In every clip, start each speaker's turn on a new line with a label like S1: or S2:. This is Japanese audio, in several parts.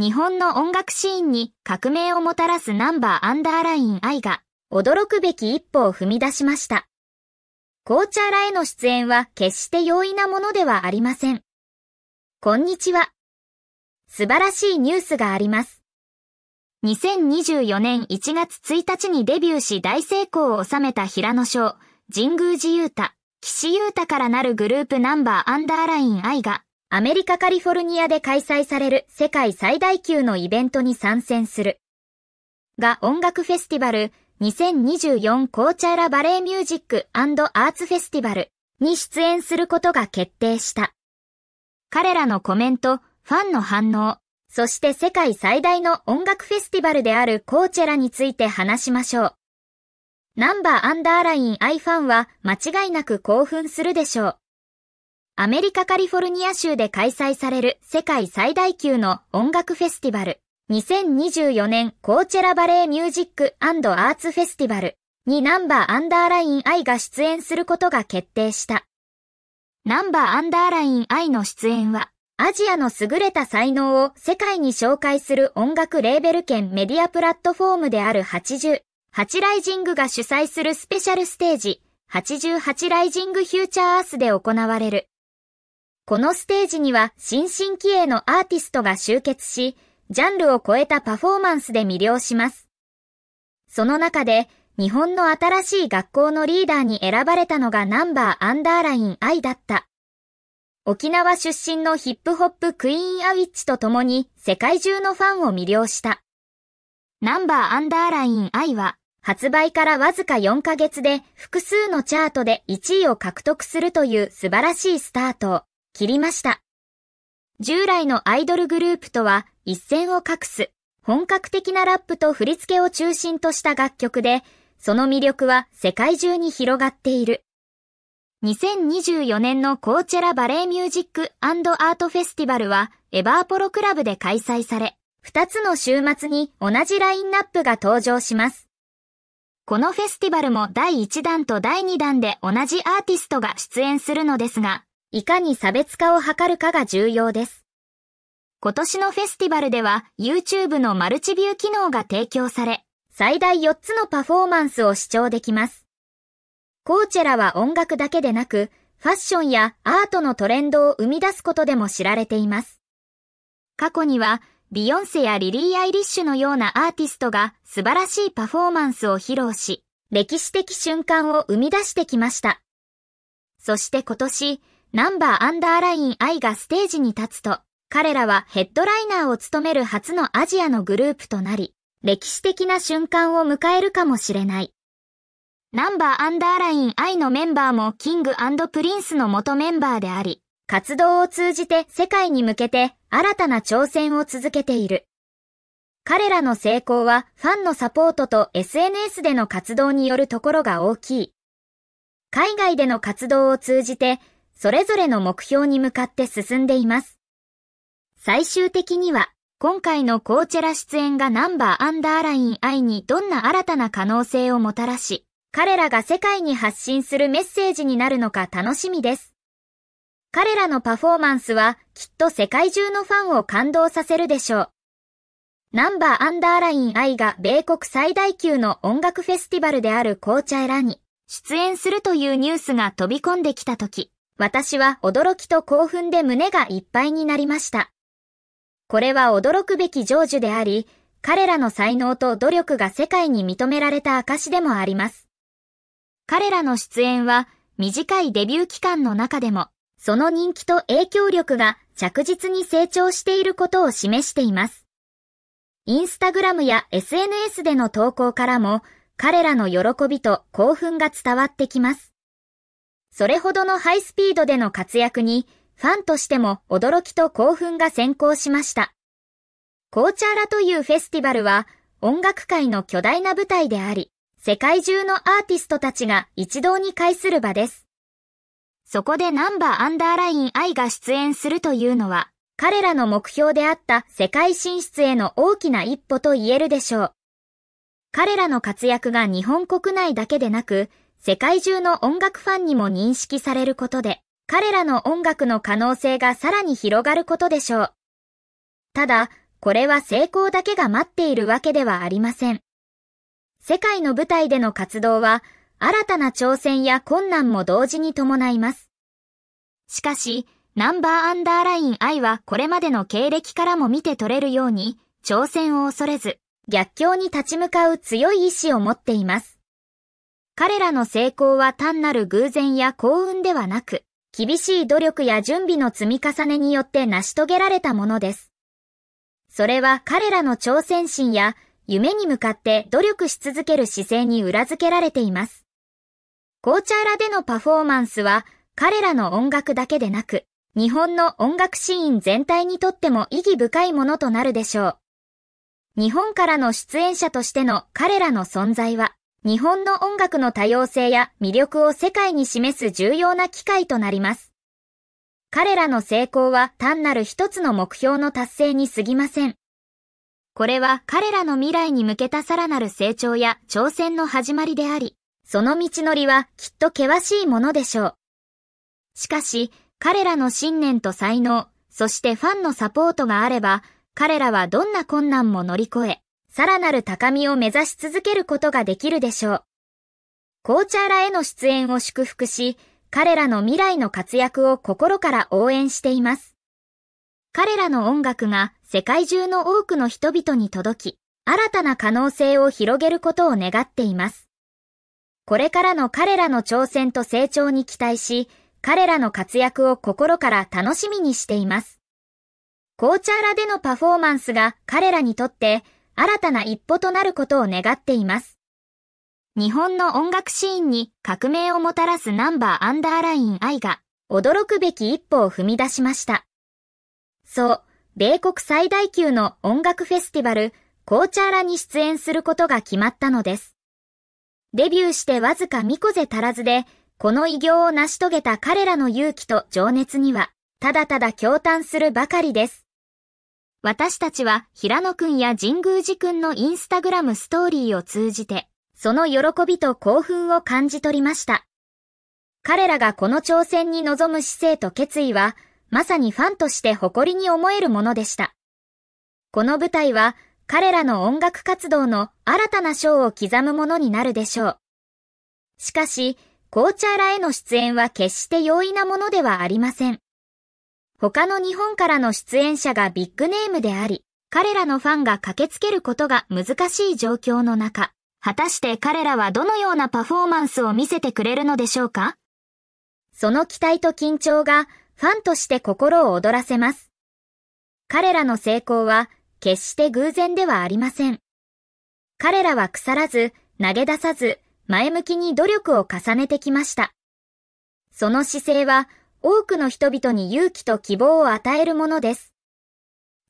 S1: 日本の音楽シーンに革命をもたらすナンバーアンダーライン愛が驚くべき一歩を踏み出しました。紅茶らへの出演は決して容易なものではありません。こんにちは。素晴らしいニュースがあります。2024年1月1日にデビューし大成功を収めた平野翔、神宮寺勇太、岸優太からなるグループナンバーアンダーライン愛がアメリカ・カリフォルニアで開催される世界最大級のイベントに参戦する。が音楽フェスティバル2024コーチャーラバレーミュージックアーツフェスティバルに出演することが決定した。彼らのコメント、ファンの反応、そして世界最大の音楽フェスティバルであるコーチェラについて話しましょう。ナンバーアンダーラインアイファンは間違いなく興奮するでしょう。アメリカカリフォルニア州で開催される世界最大級の音楽フェスティバル2024年コーチェラバレーミュージックアーツフェスティバルにナンバーアンダーライン I が出演することが決定した。ナンバーアンダーライン I の出演は、アジアの優れた才能を世界に紹介する音楽レーベル兼メディアプラットフォームである88ライジングが主催するスペシャルステージ、88ライジングフューチャーアースで行われる。このステージには新進気鋭のアーティストが集結し、ジャンルを超えたパフォーマンスで魅了します。その中で、日本の新しい学校のリーダーに選ばれたのがナンバーアンダーライン I だった。沖縄出身のヒップホップクイーンアウィッチと共に世界中のファンを魅了した。ナンバーアンダーライン I は発売からわずか4ヶ月で複数のチャートで1位を獲得するという素晴らしいスタート。切りました。従来のアイドルグループとは一線を画す本格的なラップと振り付けを中心とした楽曲で、その魅力は世界中に広がっている。2024年のコーチェラバレーミュージックアートフェスティバルはエバーポロクラブで開催され、2つの週末に同じラインナップが登場します。このフェスティバルも第1弾と第2弾で同じアーティストが出演するのですが、いかに差別化を図るかが重要です。今年のフェスティバルでは YouTube のマルチビュー機能が提供され、最大4つのパフォーマンスを視聴できます。コーチェラは音楽だけでなく、ファッションやアートのトレンドを生み出すことでも知られています。過去には、ビヨンセやリリー・アイリッシュのようなアーティストが素晴らしいパフォーマンスを披露し、歴史的瞬間を生み出してきました。そして今年、ナンバーアンダーライン I がステージに立つと、彼らはヘッドライナーを務める初のアジアのグループとなり、歴史的な瞬間を迎えるかもしれない。ナンバーアンダーライン I のメンバーもキングプリンスの元メンバーであり、活動を通じて世界に向けて新たな挑戦を続けている。彼らの成功はファンのサポートと SNS での活動によるところが大きい。海外での活動を通じてそれぞれの目標に向かって進んでいます。最終的には、今回のコーチェラ出演がナンバーアンダーライン I にどんな新たな可能性をもたらし、彼らが世界に発信するメッセージになるのか楽しみです。彼らのパフォーマンスはきっと世界中のファンを感動させるでしょう。ナンバーアンダーライン I が米国最大級の音楽フェスティバルである紅茶エラに出演するというニュースが飛び込んできたとき、私は驚きと興奮で胸がいっぱいになりました。これは驚くべき成就であり、彼らの才能と努力が世界に認められた証でもあります。彼らの出演は短いデビュー期間の中でも、その人気と影響力が着実に成長していることを示しています。インスタグラムや SNS での投稿からも、彼らの喜びと興奮が伝わってきます。それほどのハイスピードでの活躍に、ファンとしても驚きと興奮が先行しました。コーチャーラというフェスティバルは、音楽界の巨大な舞台であり、世界中のアーティストたちが一堂に会する場です。そこでナンバーアンダーライン愛が出演するというのは、彼らの目標であった世界進出への大きな一歩と言えるでしょう。彼らの活躍が日本国内だけでなく、世界中の音楽ファンにも認識されることで、彼らの音楽の可能性がさらに広がることでしょう。ただ、これは成功だけが待っているわけではありません。世界の舞台での活動は、新たな挑戦や困難も同時に伴います。しかし、ナンバーアンダーライン I はこれまでの経歴からも見て取れるように、挑戦を恐れず、逆境に立ち向かう強い意志を持っています。彼らの成功は単なる偶然や幸運ではなく、厳しい努力や準備の積み重ねによって成し遂げられたものです。それは彼らの挑戦心や夢に向かって努力し続ける姿勢に裏付けられています。紅茶ラでのパフォーマンスは彼らの音楽だけでなく、日本の音楽シーン全体にとっても意義深いものとなるでしょう。日本からの出演者としての彼らの存在は、日本の音楽の多様性や魅力を世界に示す重要な機会となります。彼らの成功は単なる一つの目標の達成に過ぎません。これは彼らの未来に向けたさらなる成長や挑戦の始まりであり、その道のりはきっと険しいものでしょう。しかし、彼らの信念と才能、そしてファンのサポートがあれば、彼らはどんな困難も乗り越え、さらなる高みを目指し続けることができるでしょう。コーチャーラへの出演を祝福し、彼らの未来の活躍を心から応援しています。彼らの音楽が世界中の多くの人々に届き、新たな可能性を広げることを願っています。これからの彼らの挑戦と成長に期待し、彼らの活躍を心から楽しみにしています。コーチャーらでのパフォーマンスが彼らにとって新たな一歩となることを願っています。日本の音楽シーンに革命をもたらすナンバーアンダーライン愛が驚くべき一歩を踏み出しました。そう、米国最大級の音楽フェスティバル、コーチャーラに出演することが決まったのです。デビューしてわずかミコゼ足らずで、この偉業を成し遂げた彼らの勇気と情熱には、ただただ驚嘆するばかりです。私たちは平野くんや神宮寺くんのインスタグラムストーリーを通じて、その喜びと興奮を感じ取りました。彼らがこの挑戦に臨む姿勢と決意は、まさにファンとして誇りに思えるものでした。この舞台は、彼らの音楽活動の新たな章を刻むものになるでしょう。しかし、紅茶らへの出演は決して容易なものではありません。他の日本からの出演者がビッグネームであり、彼らのファンが駆けつけることが難しい状況の中、果たして彼らはどのようなパフォーマンスを見せてくれるのでしょうかその期待と緊張がファンとして心を躍らせます。彼らの成功は決して偶然ではありません。彼らは腐らず、投げ出さず、前向きに努力を重ねてきました。その姿勢は多くの人々に勇気と希望を与えるものです。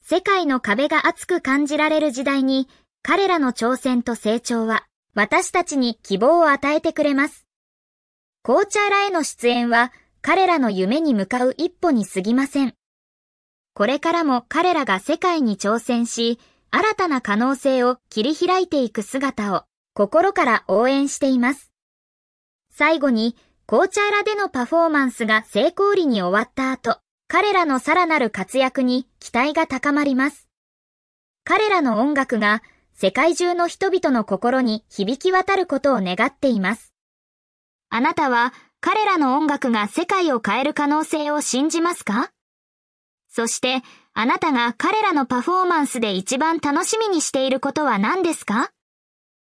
S1: 世界の壁が厚く感じられる時代に、彼らの挑戦と成長は、私たちに希望を与えてくれます。コーチャーらへの出演は、彼らの夢に向かう一歩に過ぎません。これからも彼らが世界に挑戦し、新たな可能性を切り開いていく姿を心から応援しています。最後にコーチャーラでのパフォーマンスが成功裏に終わった後、彼らのさらなる活躍に期待が高まります。彼らの音楽が世界中の人々の心に響き渡ることを願っています。あなたは彼らの音楽が世界を変える可能性を信じますかそして、あなたが彼らのパフォーマンスで一番楽しみにしていることは何ですか